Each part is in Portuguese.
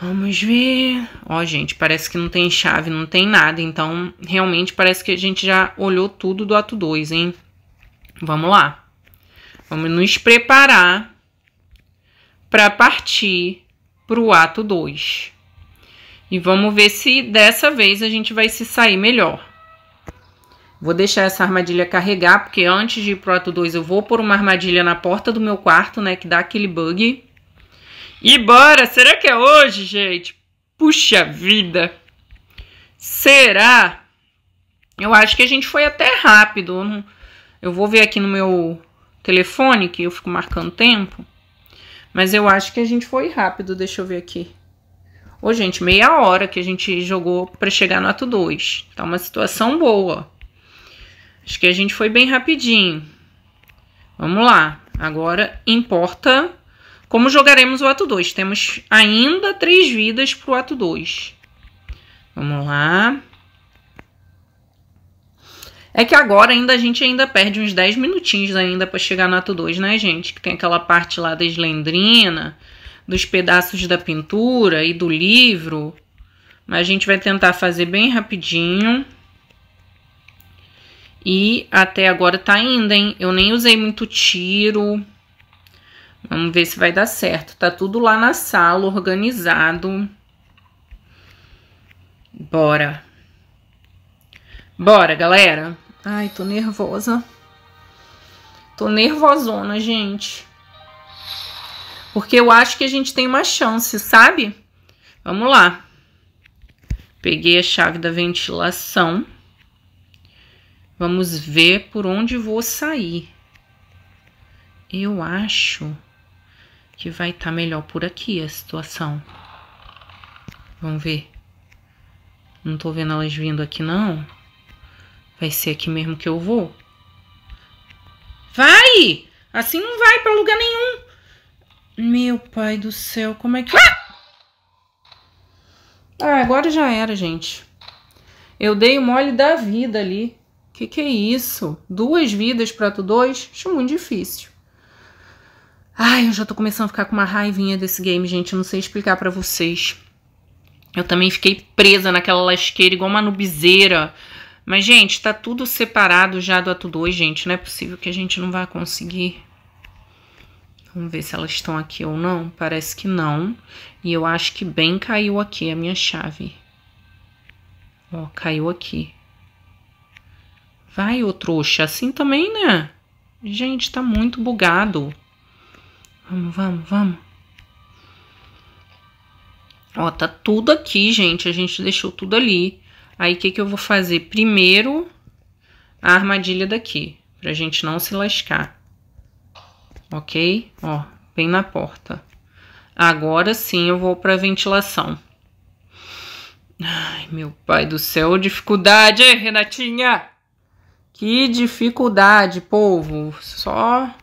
Vamos ver. Ó, gente, parece que não tem chave, não tem nada. Então, realmente parece que a gente já olhou tudo do ato 2, hein? Vamos lá. Vamos nos preparar para partir para o ato 2. E vamos ver se dessa vez a gente vai se sair melhor. Vou deixar essa armadilha carregar, porque antes de ir pro ato 2 eu vou pôr uma armadilha na porta do meu quarto, né, que dá aquele bug. E bora! Será que é hoje, gente? Puxa vida! Será? Eu acho que a gente foi até rápido. Eu vou ver aqui no meu telefone, que eu fico marcando tempo. Mas eu acho que a gente foi rápido. Deixa eu ver aqui. Ô, gente, meia hora que a gente jogou para chegar no ato 2. Tá uma situação boa. Acho que a gente foi bem rapidinho. Vamos lá. Agora importa como jogaremos o ato 2? Temos ainda três vidas para o ato 2. Vamos lá. É que agora ainda a gente ainda perde uns 10 minutinhos ainda para chegar no ato 2, né, gente? Que tem aquela parte lá da eslendrina, dos pedaços da pintura e do livro. Mas a gente vai tentar fazer bem rapidinho. E até agora tá indo, hein? Eu nem usei muito tiro. Vamos ver se vai dar certo. Tá tudo lá na sala, organizado. Bora. Bora, galera. Ai, tô nervosa. Tô nervosona, gente. Porque eu acho que a gente tem uma chance, sabe? Vamos lá. Peguei a chave da ventilação. Vamos ver por onde vou sair. Eu acho que vai estar tá melhor por aqui a situação. Vamos ver. Não tô vendo elas vindo aqui, não. Vai ser aqui mesmo que eu vou. Vai! Assim não vai pra lugar nenhum. Meu pai do céu, como é que... Ah! ah, agora já era, gente. Eu dei o mole da vida ali. Que que é isso? Duas vidas pra tu dois? Acho muito difícil. Ai, eu já tô começando a ficar com uma raivinha desse game, gente. Eu não sei explicar para vocês. Eu também fiquei presa naquela lasqueira, igual uma nubizeira. Mas, gente, tá tudo separado já do ato 2, gente. Não é possível que a gente não vá conseguir. Vamos ver se elas estão aqui ou não. Parece que não. E eu acho que bem caiu aqui a minha chave. Ó, caiu aqui. Vai, ô trouxa. Assim também, né? Gente, tá muito bugado. Vamos, vamos, vamos. Ó, tá tudo aqui, gente. A gente deixou tudo ali. Aí, o que que eu vou fazer? Primeiro, a armadilha daqui, pra gente não se lascar. Ok? Ó, bem na porta. Agora sim eu vou pra ventilação. Ai, meu pai do céu, dificuldade, hein, Renatinha? Que dificuldade, povo. Só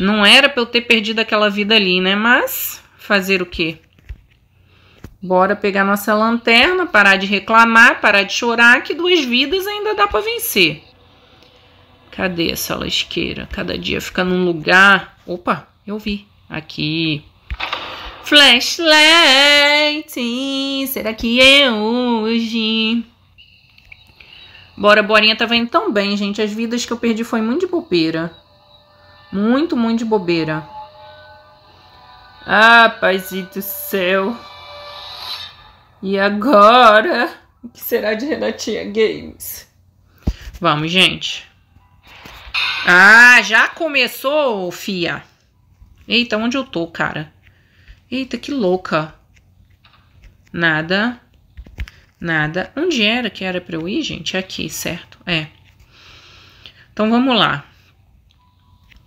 não era pra eu ter perdido aquela vida ali, né? Mas fazer o quê? Bora pegar nossa lanterna, parar de reclamar, parar de chorar, que duas vidas ainda dá para vencer. Cadê essa lasqueira? Cada dia fica num lugar. Opa, eu vi. Aqui. Flashlight, será que é hoje? Bora, Borinha tá vendo tão bem, gente. As vidas que eu perdi foi muito de bobeira. Muito, muito de bobeira. Ah, paizinho do céu. E agora? O que será de Renatinha Games? Vamos, gente. Ah, já começou, fia. Eita, onde eu tô, cara? Eita, que louca. Nada. Nada. Onde era que era pra eu ir, gente? Aqui, certo? É. Então, vamos lá.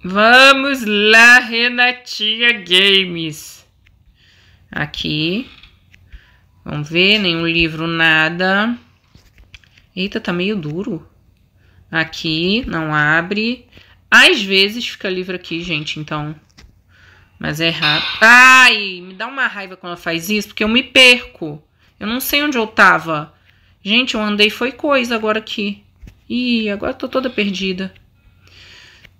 Vamos lá, Renatinha Games. Aqui. Vamos ver, nenhum livro, nada. Eita, tá meio duro. Aqui, não abre. Às vezes fica livro aqui, gente, então. Mas é rápido. Ai, me dá uma raiva quando ela faz isso, porque eu me perco. Eu não sei onde eu tava. Gente, eu andei, foi coisa agora aqui. Ih, agora eu tô toda perdida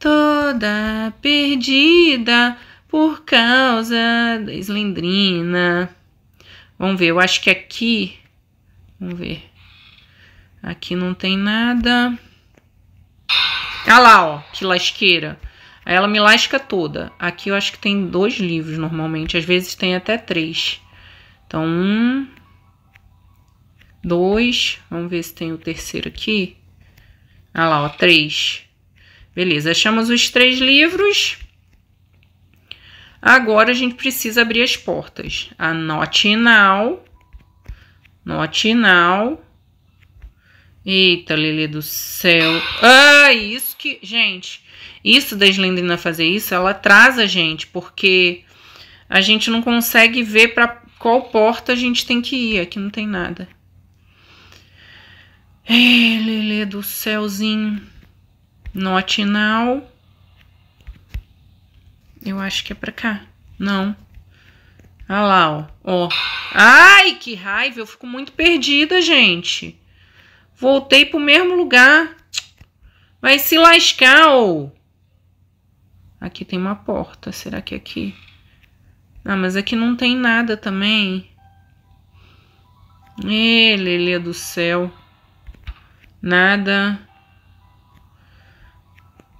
toda perdida por causa da slendrina. Vamos ver, eu acho que aqui. Vamos ver. Aqui não tem nada. Olha ah lá, ó, que lasqueira. Aí ela me lasca toda. Aqui eu acho que tem dois livros normalmente, às vezes tem até três. Então, um, dois, vamos ver se tem o terceiro aqui. Olha ah lá, ó, três. Beleza, achamos os três livros. Agora a gente precisa abrir as portas. Anote now. Note now. Eita, Lelê do céu. Ah, isso que. Gente, isso da Slendrina fazer isso, ela traz a gente, porque a gente não consegue ver para qual porta a gente tem que ir. Aqui não tem nada. Ei, é, Lelê do céuzinho. Not now. Eu acho que é pra cá. Não. Olha ah lá, ó. ó. Ai, que raiva. Eu fico muito perdida, gente. Voltei pro mesmo lugar. Vai se lascar, ou. Aqui tem uma porta. Será que é aqui? Ah, mas aqui não tem nada também. Ê, Lelê do céu. Nada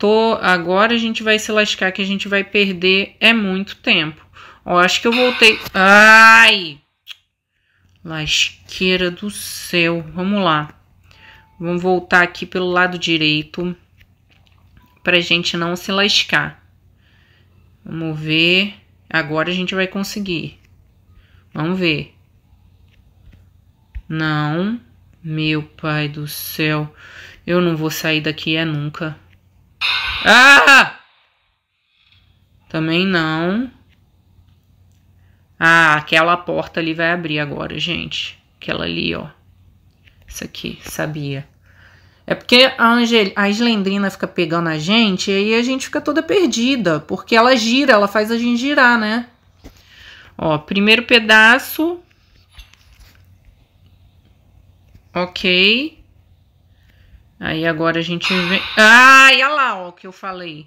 tô, agora a gente vai se lascar que a gente vai perder é muito tempo. Ó, acho que eu voltei. Ai! Lasqueira do céu. Vamos lá. Vamos voltar aqui pelo lado direito pra gente não se lascar. Vamos ver. Agora a gente vai conseguir. Vamos ver. Não. Meu pai do céu. Eu não vou sair daqui é nunca. Ah! Também não. Ah, aquela porta ali vai abrir agora, gente. Aquela ali, ó. Isso aqui, sabia. É porque a, Angel, a Islendrina fica pegando a gente e aí a gente fica toda perdida. Porque ela gira, ela faz a gente girar, né? Ó, primeiro pedaço. Ok. Aí agora a gente vem... Ah, olha lá ó, o que eu falei.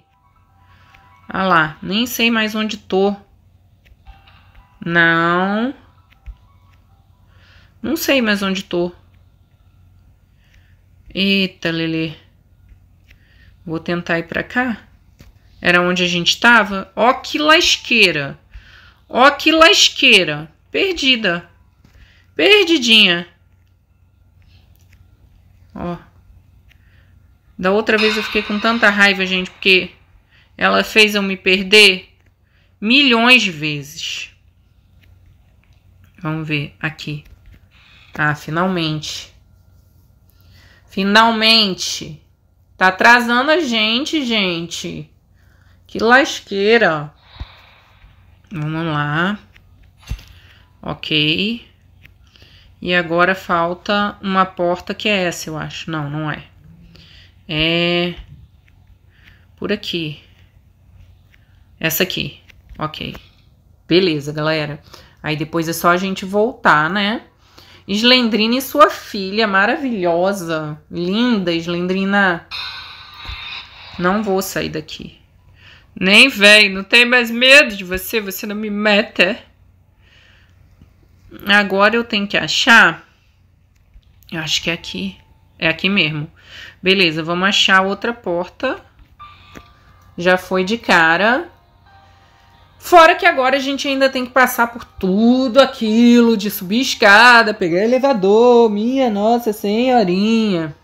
Olha lá, nem sei mais onde tô. Não. Não sei mais onde tô. Eita, Lele. Vou tentar ir pra cá. Era onde a gente tava? Ó que lasqueira. Ó que lasqueira. Perdida. Perdidinha. Ó. Da outra vez eu fiquei com tanta raiva, gente, porque ela fez eu me perder milhões de vezes. Vamos ver aqui. Ah, finalmente. Finalmente. Tá atrasando a gente, gente. Que lasqueira. Vamos lá. Ok. E agora falta uma porta que é essa, eu acho. Não, não é é por aqui. Essa aqui, ok. Beleza, galera. Aí depois é só a gente voltar, né? Slendrina e sua filha, maravilhosa, linda, Slendrina. Não vou sair daqui. Nem vem, não tem mais medo de você, você não me mete. É? Agora eu tenho que achar. Eu acho que é aqui. É aqui mesmo. Beleza, vamos achar outra porta. Já foi de cara. Fora que agora a gente ainda tem que passar por tudo aquilo de subir escada, pegar elevador, minha nossa senhorinha.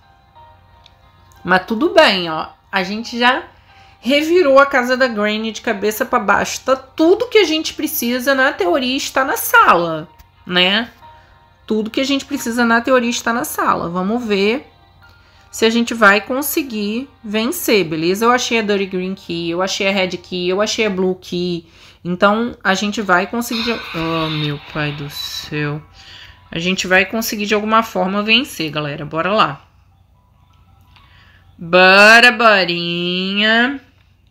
Mas tudo bem, ó. A gente já revirou a casa da Granny de cabeça para baixo. Tá tudo que a gente precisa na teoria está na sala, né? Tudo que a gente precisa na teoria está na sala. Vamos ver se a gente vai conseguir vencer, beleza? Eu achei a Dirty Green Key, eu achei a Red Key, eu achei a Blue Key. Então, a gente vai conseguir... Oh, meu pai do céu. A gente vai conseguir de alguma forma vencer, galera. Bora lá. Bora, Borinha.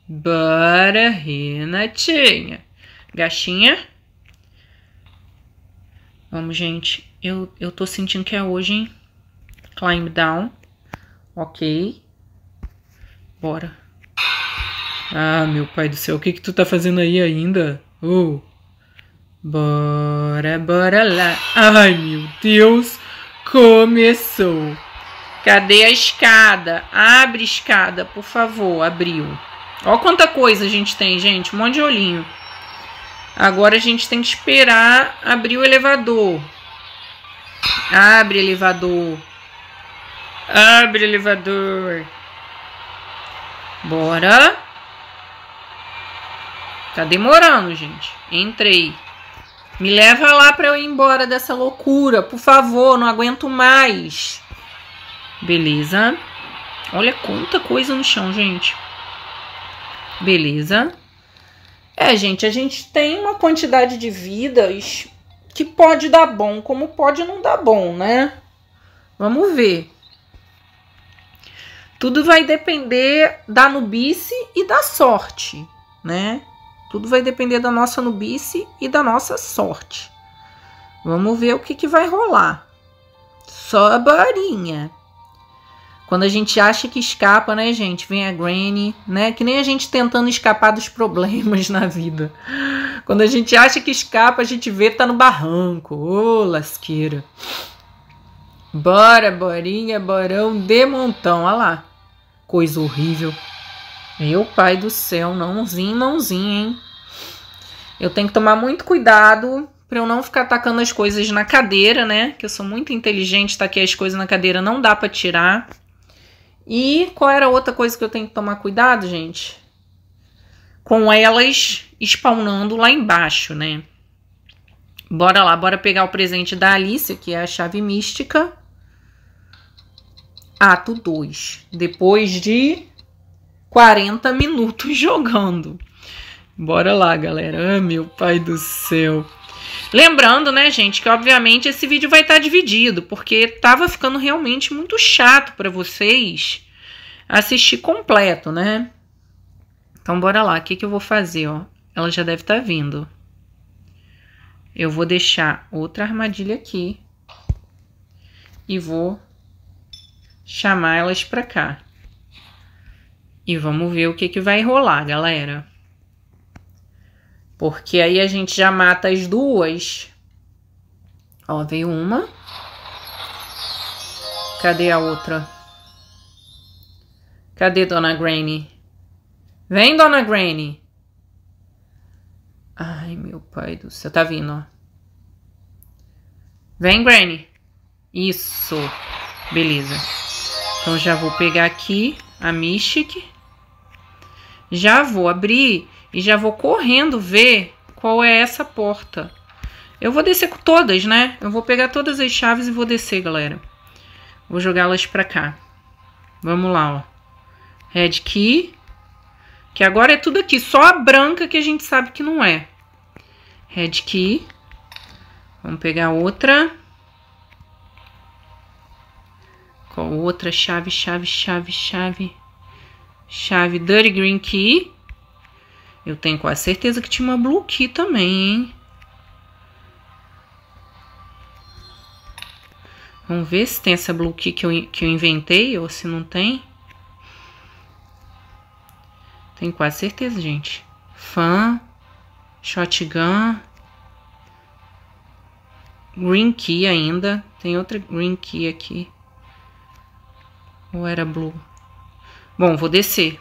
Bora, Renatinha. Gaxinha. Vamos, gente eu, eu tô sentindo que é hoje, hein? Climb down. Ok. Bora. Ah, meu pai do céu, o que que tu tá fazendo aí ainda? Oh. Bora, bora lá. Ai, meu Deus. Começou. Cadê a escada? Abre escada, por favor. Abriu. Ó quanta coisa a gente tem, gente. Um monte de olhinho. Agora a gente tem que esperar abrir o elevador. Abre elevador. Abre elevador. Bora. Tá demorando, gente. Entrei. Me leva lá para eu ir embora dessa loucura, por favor, não aguento mais. Beleza. Olha quanta coisa no chão, gente. Beleza. É, gente, a gente tem uma quantidade de vidas que pode dar bom, como pode não dar bom, né? Vamos ver. Tudo vai depender da nubice e da sorte, né? Tudo vai depender da nossa nubice e da nossa sorte. Vamos ver o que, que vai rolar. Só a barinha. Quando a gente acha que escapa, né, gente? Vem a Granny, né? Que nem a gente tentando escapar dos problemas na vida. Quando a gente acha que escapa, a gente vê que tá no barranco. Ô, oh, lasqueira. Bora, borinha, borão de montão. Olha lá. Coisa horrível. Meu pai do céu, nãozinho, nãozinho, hein? Eu tenho que tomar muito cuidado para eu não ficar tacando as coisas na cadeira, né? Que eu sou muito inteligente, taquei as coisas na cadeira, não dá para tirar. E qual era outra coisa que eu tenho que tomar cuidado, gente? Com elas spawnando lá embaixo, né? Bora lá, bora pegar o presente da Alice, que é a chave mística. Ato 2. Depois de 40 minutos jogando. Bora lá, galera. Ah, meu pai do céu. Lembrando, né, gente, que obviamente esse vídeo vai estar tá dividido, porque tava ficando realmente muito chato para vocês assistir completo, né? Então bora lá, o que, que eu vou fazer, ó? Ela já deve estar tá vindo. Eu vou deixar outra armadilha aqui e vou chamar elas para cá. E vamos ver o que, que vai rolar, galera. Porque aí a gente já mata as duas. Ó, veio uma. Cadê a outra? Cadê Dona Granny? Vem, Dona Granny! Ai, meu pai do céu. Tá vindo, ó. Vem, Granny. Isso. Beleza. Então já vou pegar aqui a Mystic. Já vou abrir e já vou correndo ver qual é essa porta. Eu vou descer com todas, né? Eu vou pegar todas as chaves e vou descer, galera. Vou jogá-las pra cá. Vamos lá, ó. Red key. Que agora é tudo aqui. Só a branca que a gente sabe que não é. Red key. Vamos pegar outra. Qual outra chave, chave, chave, chave? Chave Dirty Green Key. Eu tenho quase certeza que tinha uma Blue Key também, hein? Vamos ver se tem essa Blue Key que eu, que eu inventei ou se não tem. Tenho quase certeza, gente. Fan, Shotgun, Green Key ainda. Tem outra Green Key aqui. Ou era Blue? Bom, vou descer.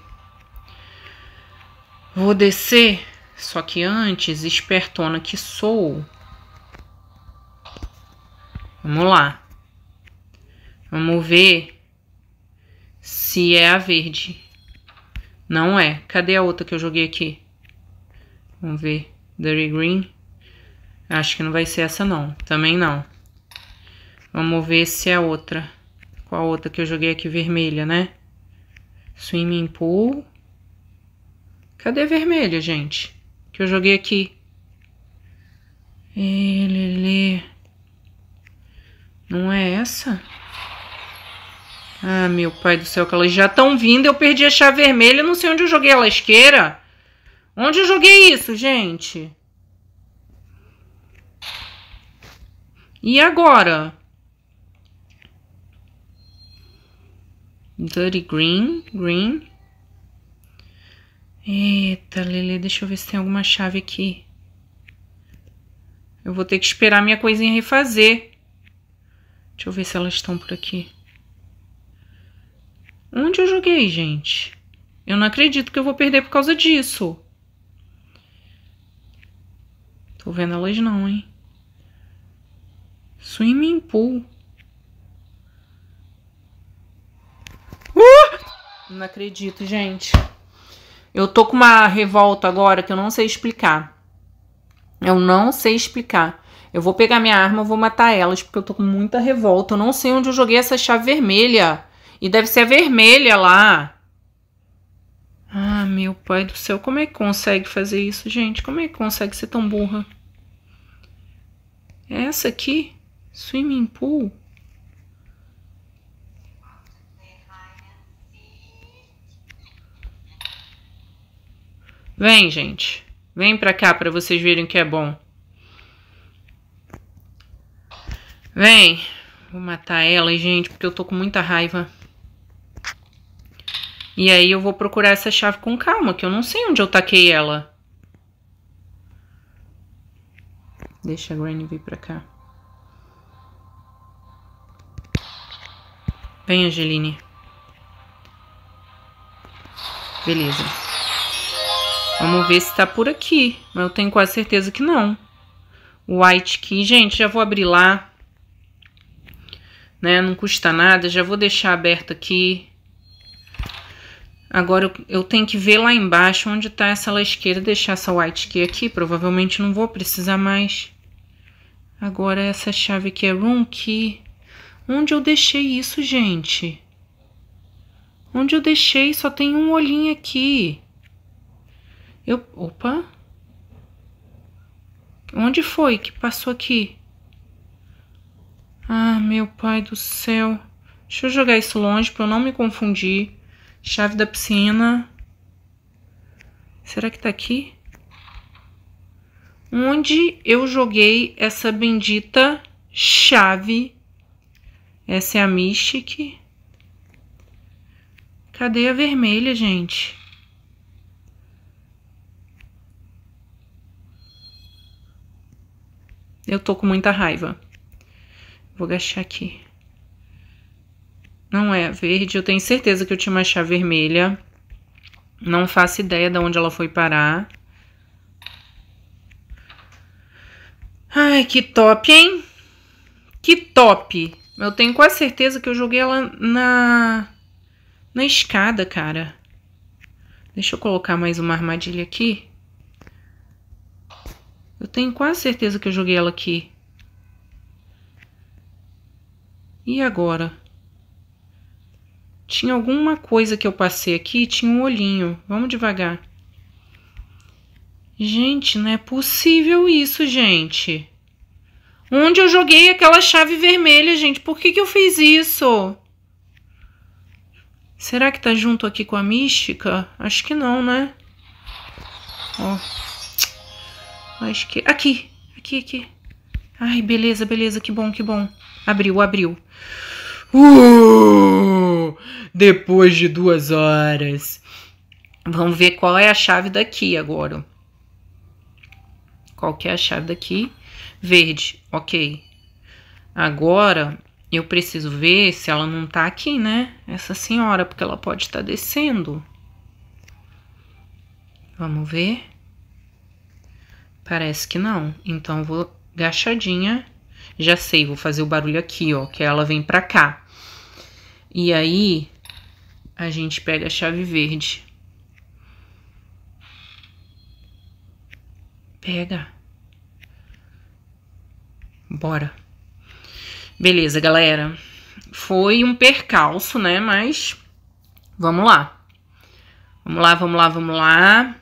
Vou descer, só que antes, espertona que sou. Vamos lá. Vamos ver se é a verde. Não é. Cadê a outra que eu joguei aqui? Vamos ver. Dirty Green. Acho que não vai ser essa não. Também não. Vamos ver se é a outra. Qual a outra que eu joguei aqui vermelha, né? Swimming Pool. Cadê vermelha, gente? Que eu joguei aqui. Ele. Não é essa? Ah, meu pai do céu, que elas já estão vindo. Eu perdi a chave vermelha. Não sei onde eu joguei a lasqueira. Onde eu joguei isso, gente? E agora? Dirty green, green. Eita, Lele, deixa eu ver se tem alguma chave aqui. Eu vou ter que esperar minha coisinha refazer. Deixa eu ver se elas estão por aqui. Onde eu joguei, gente? Eu não acredito que eu vou perder por causa disso. Tô vendo elas não, hein? Swimming pool. Uh! Não acredito, gente. Eu tô com uma revolta agora que eu não sei explicar. Eu não sei explicar. Eu vou pegar minha arma, vou matar elas, porque eu tô com muita revolta. Eu não sei onde eu joguei essa chave vermelha. E deve ser a vermelha lá. Ah, meu pai do céu, como é que consegue fazer isso, gente? Como é que consegue ser tão burra? É essa aqui? Swimming pool? Vem, gente. Vem pra cá pra vocês verem que é bom. Vem. Vou matar ela, gente, porque eu tô com muita raiva. E aí eu vou procurar essa chave com calma, que eu não sei onde eu taquei ela. Deixa a Granny vir pra cá. Vem, Angeline. Beleza. Vamos ver se tá por aqui. Mas eu tenho quase certeza que não. White Key. Gente, já vou abrir lá. Né? Não custa nada. Já vou deixar aberto aqui. Agora eu, eu tenho que ver lá embaixo onde tá essa lasqueira. Deixar essa white key aqui. Provavelmente não vou precisar mais. Agora essa chave aqui é room key. Onde eu deixei isso, gente? Onde eu deixei? Só tem um olhinho aqui. Eu, opa. Onde foi que passou aqui? Ah, meu pai do céu. Deixa eu jogar isso longe para eu não me confundir. Chave da piscina. Será que tá aqui? Onde eu joguei essa bendita chave? Essa é a Mystic. Cadê a vermelha, gente? Eu tô com muita raiva. Vou agachar aqui. Não é verde. Eu tenho certeza que eu tinha uma chá vermelha. Não faço ideia de onde ela foi parar. Ai, que top, hein? Que top! Eu tenho quase certeza que eu joguei ela na, na escada, cara. Deixa eu colocar mais uma armadilha aqui. Eu tenho quase certeza que eu joguei ela aqui. E agora? Tinha alguma coisa que eu passei aqui, tinha um olhinho. Vamos devagar. Gente, não é possível isso, gente. Onde eu joguei aquela chave vermelha, gente? Por que, que eu fiz isso? Será que tá junto aqui com a mística? Acho que não, né? Ó. Acho que... Aqui, aqui, aqui. Ai, beleza, beleza, que bom, que bom. Abriu, abriu. Uh! Depois de duas horas. Vamos ver qual é a chave daqui agora. Qual que é a chave daqui? Verde, ok. Agora, eu preciso ver se ela não tá aqui, né? Essa senhora, porque ela pode estar tá descendo. Vamos ver. Parece que não. Então vou agachadinha. Já sei, vou fazer o barulho aqui, ó, que ela vem pra cá. E aí a gente pega a chave verde. Pega. Bora. Beleza, galera. Foi um percalço, né? Mas vamos lá. Vamos lá, vamos lá, vamos lá.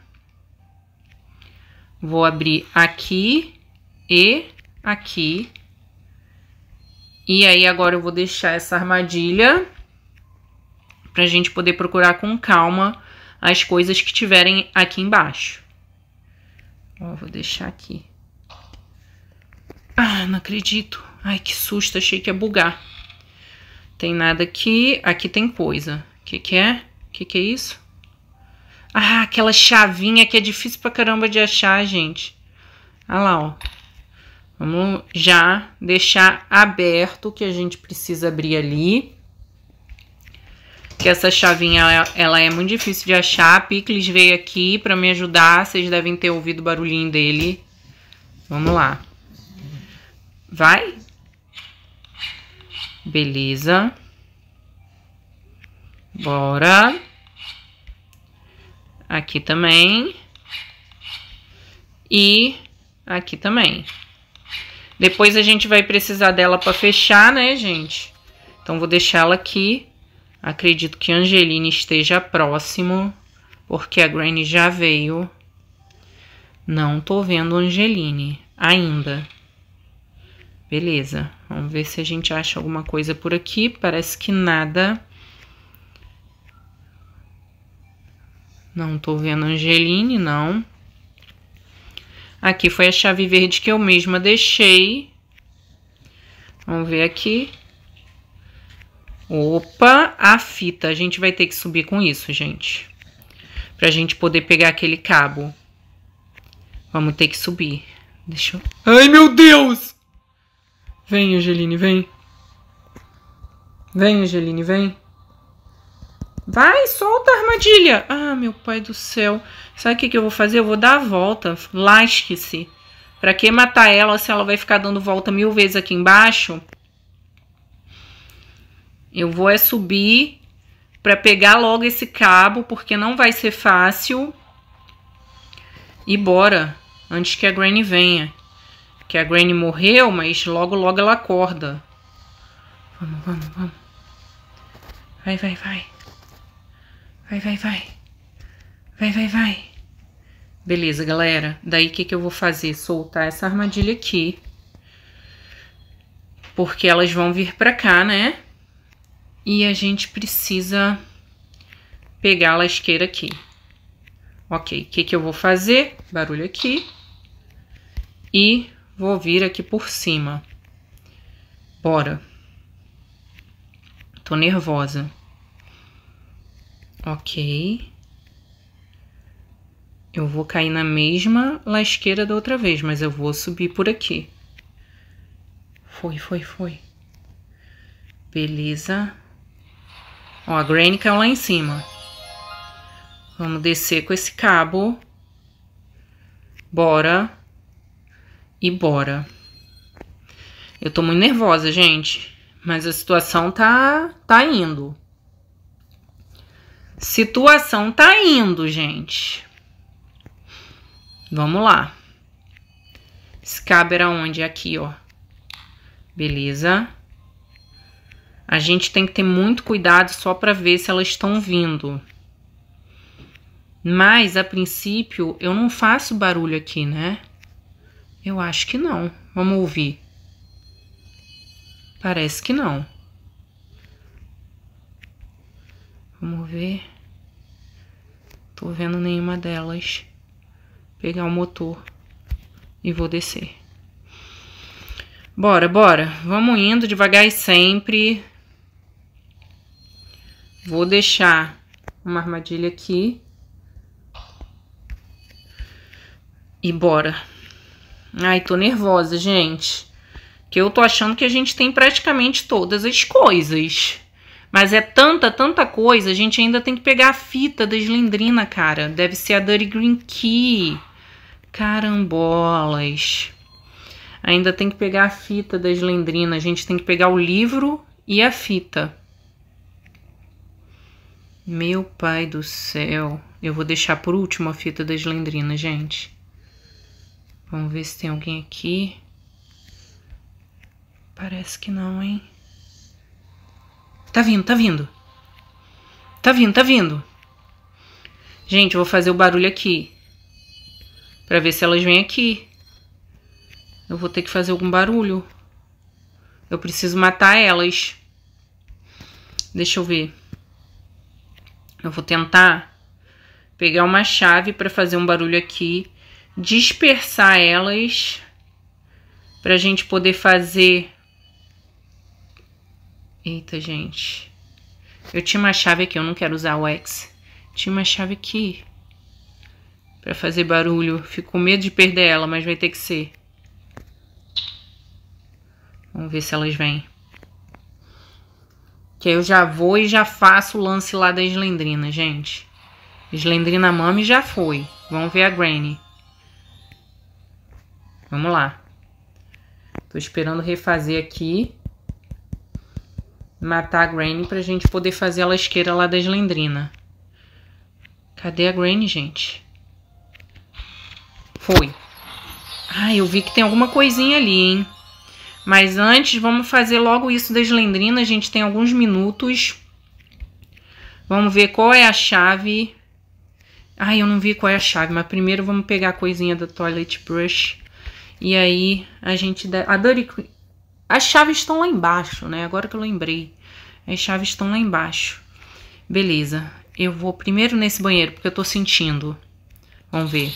Vou abrir aqui e aqui. E aí, agora eu vou deixar essa armadilha para a gente poder procurar com calma as coisas que tiverem aqui embaixo. Ó, vou deixar aqui. Ah, não acredito. Ai, que susto, achei que ia bugar. Tem nada aqui, aqui tem coisa. O que que é? O que que é isso? Ah, aquela chavinha que é difícil pra caramba de achar, gente. Olha lá, ó. Vamos já deixar aberto o que a gente precisa abrir ali. Que essa chavinha, ela é muito difícil de achar. A Picles veio aqui pra me ajudar. Vocês devem ter ouvido o barulhinho dele. Vamos lá. Vai. Beleza. Bora aqui também e aqui também. Depois a gente vai precisar dela para fechar, né, gente? Então vou deixá-la aqui. Acredito que a Angelina esteja próximo, porque a Granny já veio. Não tô vendo a Angeline ainda. Beleza, vamos ver se a gente acha alguma coisa por aqui. Parece que nada. Não tô vendo Angeline, não. Aqui foi a chave verde que eu mesma deixei. Vamos ver aqui. Opa, a fita. A gente vai ter que subir com isso, gente. Pra gente poder pegar aquele cabo. Vamos ter que subir. Deixa eu... Ai, meu Deus! Vem, Angeline, vem. Vem, Angeline, vem. Vai, solta a armadilha. Ah, meu pai do céu. Sabe o que, que eu vou fazer? Eu vou dar a volta. Lasque-se. Pra que matar ela se ela vai ficar dando volta mil vezes aqui embaixo? Eu vou é subir pra pegar logo esse cabo, porque não vai ser fácil. E bora, antes que a Granny venha. Que a Granny morreu, mas logo, logo ela acorda. Vamos, vamos, vamos. Vai, vai, vai. Vai, vai, vai. Vai, vai, vai. Beleza, galera. Daí o que, que eu vou fazer? Soltar essa armadilha aqui. Porque elas vão vir pra cá, né? E a gente precisa pegar a lasqueira aqui. Ok, o que, que eu vou fazer? Barulho aqui. E vou vir aqui por cima. Bora. Tô nervosa. Ok. Eu vou cair na mesma lasqueira da outra vez, mas eu vou subir por aqui. Foi, foi, foi. Beleza. Ó, a Granny caiu lá em cima. Vamos descer com esse cabo. Bora. E bora. Eu tô muito nervosa, gente. Mas a situação tá, tá indo situação tá indo, gente. Vamos lá. Esse cabo era onde? Aqui, ó. Beleza? A gente tem que ter muito cuidado só para ver se elas estão vindo. Mas, a princípio, eu não faço barulho aqui, né? Eu acho que não. Vamos ouvir. Parece que não. Vamos ver. Tô vendo nenhuma delas. Pegar o motor e vou descer. Bora, bora. Vamos indo devagar e sempre. Vou deixar uma armadilha aqui. E bora. Ai, tô nervosa, gente. Que eu tô achando que a gente tem praticamente todas as coisas. Mas é tanta, tanta coisa, a gente ainda tem que pegar a fita da Slendrina, cara. Deve ser a Dirty Green Key. Carambolas. Ainda tem que pegar a fita da Slendrina. A gente tem que pegar o livro e a fita. Meu pai do céu. Eu vou deixar por último a fita da Slendrina, gente. Vamos ver se tem alguém aqui. Parece que não, hein? Tá vindo, tá vindo. Tá vindo, tá vindo. Gente, eu vou fazer o barulho aqui. Pra ver se elas vêm aqui. Eu vou ter que fazer algum barulho. Eu preciso matar elas. Deixa eu ver. Eu vou tentar pegar uma chave para fazer um barulho aqui, dispersar elas para a gente poder fazer Eita, gente. Eu tinha uma chave aqui, eu não quero usar o X. Tinha uma chave aqui. Pra fazer barulho. Fico com medo de perder ela, mas vai ter que ser. Vamos ver se elas vêm. Que aí eu já vou e já faço o lance lá da Slendrina, gente. Slendrina Mami já foi. Vamos ver a Granny. Vamos lá. Tô esperando refazer aqui matar a Granny pra gente poder fazer a lasqueira lá da Slendrina. Cadê a Granny, gente? Foi. Ah, eu vi que tem alguma coisinha ali, hein? Mas antes, vamos fazer logo isso da Slendrina. A gente tem alguns minutos. Vamos ver qual é a chave. Ai, eu não vi qual é a chave, mas primeiro vamos pegar a coisinha da Toilet Brush. E aí, a gente... Dá... A Dirty as chaves estão lá embaixo, né? Agora que eu lembrei. As chaves estão lá embaixo. Beleza. Eu vou primeiro nesse banheiro, porque eu tô sentindo. Vamos ver.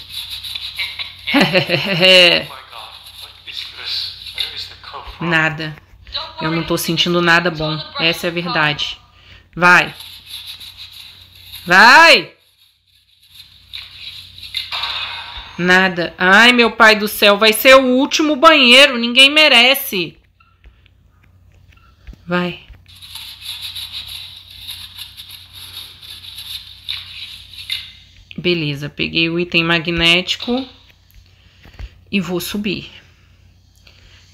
Oh nada. Eu não tô sentindo nada bom. Essa é a verdade. Vai. Vai! Nada. Ai, meu pai do céu, vai ser o último banheiro. Ninguém merece. Vai. Beleza, peguei o item magnético e vou subir.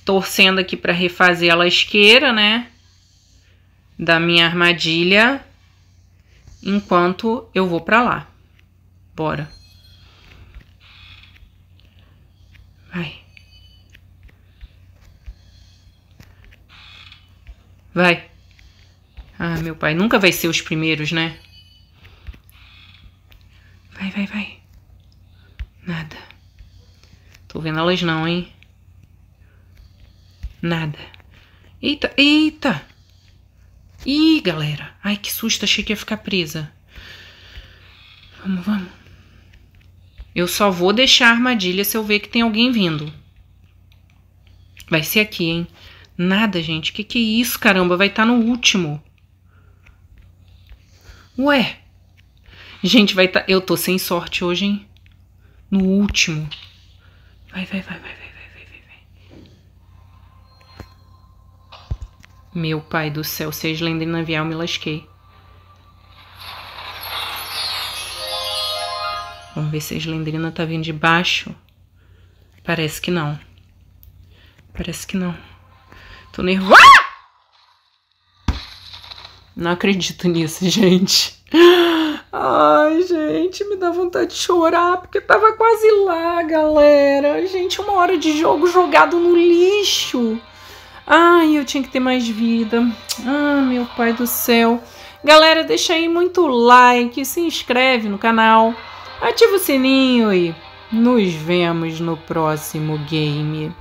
Torcendo aqui para refazer a lasqueira, né? Da minha armadilha. Enquanto eu vou para lá. Bora. Vai. Vai. Ah, meu pai, nunca vai ser os primeiros, né? Vai, vai, vai. Nada. Tô vendo elas não, hein? Nada. Eita, eita! Ih, galera. Ai, que susto, achei que ia ficar presa. Vamos, vamos. Eu só vou deixar a armadilha se eu ver que tem alguém vindo. Vai ser aqui, hein? Nada, gente. Que que é isso, caramba? Vai estar tá no último. Ué. Gente, vai estar... Tá... Eu tô sem sorte hoje, hein? No último. Vai, vai, vai, vai, vai, vai, vai, vai. Meu pai do céu. Seis lendas navial, me lasquei. Vamos ver se a Slendrina tá vindo de baixo. Parece que não. Parece que não. Tô nervosa. Ah! Não acredito nisso, gente. Ai, gente, me dá vontade de chorar, porque tava quase lá, galera. Gente, uma hora de jogo jogado no lixo. Ai, eu tinha que ter mais vida. Ah, meu pai do céu. Galera, deixa aí muito like, se inscreve no canal, ativa o sininho e nos vemos no próximo game.